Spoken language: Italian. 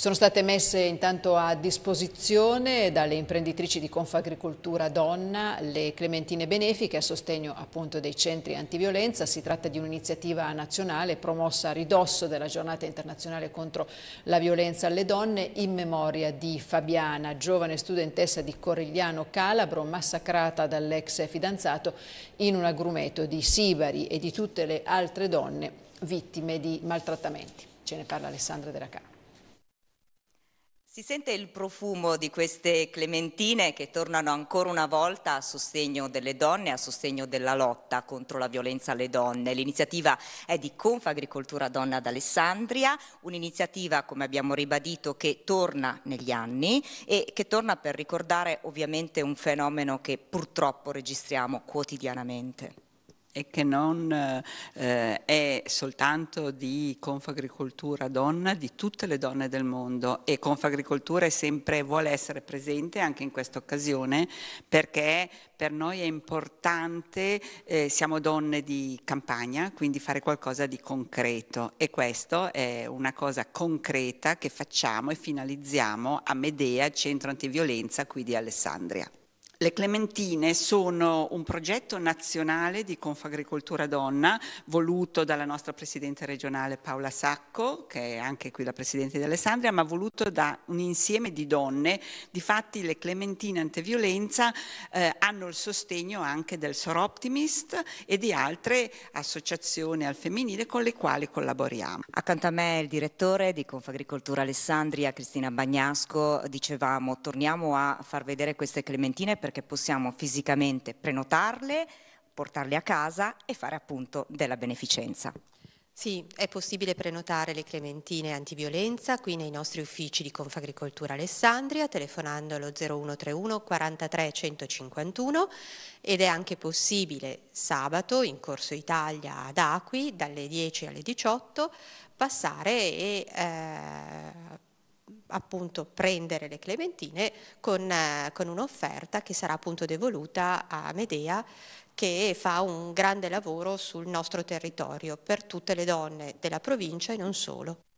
sono state messe intanto a disposizione dalle imprenditrici di Confagricoltura Donna le clementine benefiche a sostegno appunto dei centri antiviolenza. Si tratta di un'iniziativa nazionale promossa a ridosso della giornata internazionale contro la violenza alle donne in memoria di Fabiana, giovane studentessa di Corigliano Calabro massacrata dall'ex fidanzato in un agrumeto di Sibari e di tutte le altre donne vittime di maltrattamenti. Ce ne parla Alessandra Della Cava. Si sente il profumo di queste clementine che tornano ancora una volta a sostegno delle donne, a sostegno della lotta contro la violenza alle donne. L'iniziativa è di Confagricoltura Donna ad Alessandria, un'iniziativa, come abbiamo ribadito, che torna negli anni e che torna per ricordare ovviamente un fenomeno che purtroppo registriamo quotidianamente e che non eh, è soltanto di Confagricoltura donna, di tutte le donne del mondo e Confagricoltura è sempre, vuole essere presente anche in questa occasione perché per noi è importante, eh, siamo donne di campagna, quindi fare qualcosa di concreto e questa è una cosa concreta che facciamo e finalizziamo a Medea, centro antiviolenza qui di Alessandria. Le Clementine sono un progetto nazionale di Confagricoltura Donna voluto dalla nostra Presidente regionale Paola Sacco, che è anche qui la Presidente di Alessandria, ma voluto da un insieme di donne. Difatti le Clementine Antiviolenza eh, hanno il sostegno anche del Soroptimist e di altre associazioni al femminile con le quali collaboriamo. Accanto a me il direttore di Confagricoltura Alessandria, Cristina Bagnasco, dicevamo torniamo a far vedere queste Clementine perché possiamo fisicamente prenotarle, portarle a casa e fare appunto della beneficenza. Sì, è possibile prenotare le clementine antiviolenza qui nei nostri uffici di Confagricoltura Alessandria telefonando allo 0131 43 151 ed è anche possibile sabato in Corso Italia ad Acqui dalle 10 alle 18 passare e eh, appunto prendere le clementine con, eh, con un'offerta che sarà appunto devoluta a Medea che fa un grande lavoro sul nostro territorio per tutte le donne della provincia e non solo.